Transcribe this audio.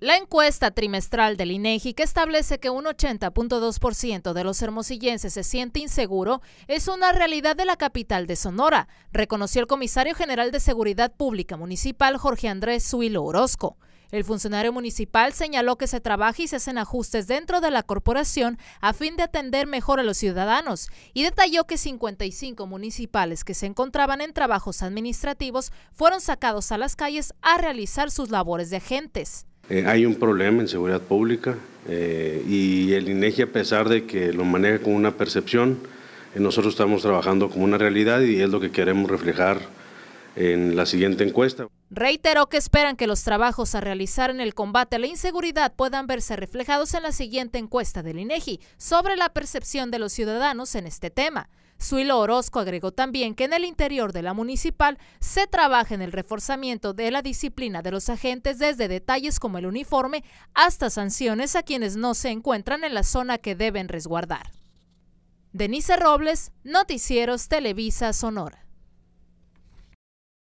La encuesta trimestral del INEGI, que establece que un 80.2% de los hermosillenses se siente inseguro, es una realidad de la capital de Sonora, reconoció el comisario general de Seguridad Pública Municipal Jorge Andrés Suilo Orozco. El funcionario municipal señaló que se trabaja y se hacen ajustes dentro de la corporación a fin de atender mejor a los ciudadanos y detalló que 55 municipales que se encontraban en trabajos administrativos fueron sacados a las calles a realizar sus labores de agentes. Eh, hay un problema en seguridad pública eh, y el INEGI, a pesar de que lo maneja con una percepción, eh, nosotros estamos trabajando como una realidad y es lo que queremos reflejar en la siguiente encuesta. Reiteró que esperan que los trabajos a realizar en el combate a la inseguridad puedan verse reflejados en la siguiente encuesta del INEGI e sobre la percepción de los ciudadanos en este tema. Suilo Orozco agregó también que en el interior de la municipal se trabaja en el reforzamiento de la disciplina de los agentes desde detalles como el uniforme hasta sanciones a quienes no se encuentran en la zona que deben resguardar. Denise Robles, Noticieros Televisa Sonora.